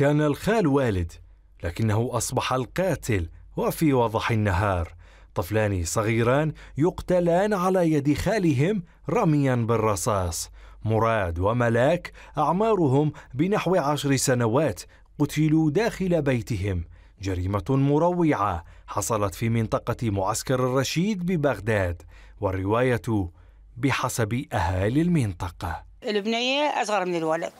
كان الخال والد لكنه أصبح القاتل وفي وضح النهار طفلان صغيران يقتلان على يد خالهم رميا بالرصاص مراد وملاك أعمارهم بنحو عشر سنوات قتلوا داخل بيتهم جريمة مروعة حصلت في منطقة معسكر الرشيد ببغداد والرواية بحسب أهالي المنطقة البنية أصغر من الولد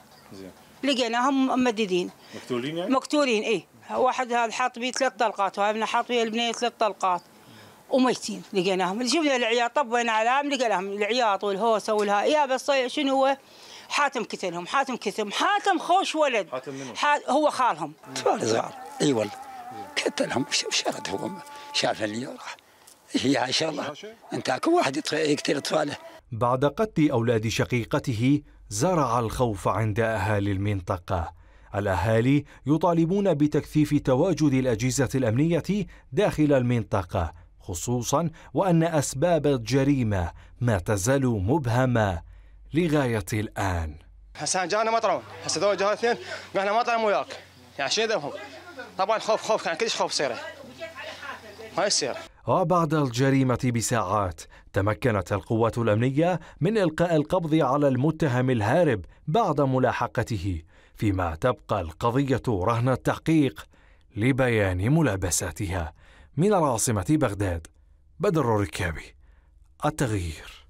لقيناهم ممددين مقتولين يعني؟ مقتولين اي واحد هذا حاط بيه ثلاث طلقات وهذا حاط بيه البنيه ثلاث طلقات وميتين لقيناهم شفنا العياط طبينا عليهم لقيناهم العياط والهوسه والها يا بس شنو هو حاتم كتلهم حاتم كتلهم حاتم خوش ولد حاتم منو؟ حات هو خالهم اطفال صغار اي والله كتلهم شرد هو شاف اللي راح هي ان شاء الله انت اكو واحد يقتل اطفاله بعد قتل أولاد شقيقته زرع الخوف عند أهالي المنطقة الأهالي يطالبون بتكثيف تواجد الأجهزة الأمنية داخل المنطقة خصوصا وأن أسباب الجريمة ما تزال مبهمة لغاية الآن حسان جانا مطرون هسه دول جهاتين قالنا مطرون وياك يعني شنو ذنبهم طبعا خوف خوف كان يعني كلش خوف صيره ما يصير وبعد آه، الجريمة بساعات تمكنت القوات الأمنية من إلقاء القبض على المتهم الهارب بعد ملاحقته فيما تبقى القضية رهن التحقيق لبيان ملابساتها من العاصمة بغداد بدر الركابي التغيير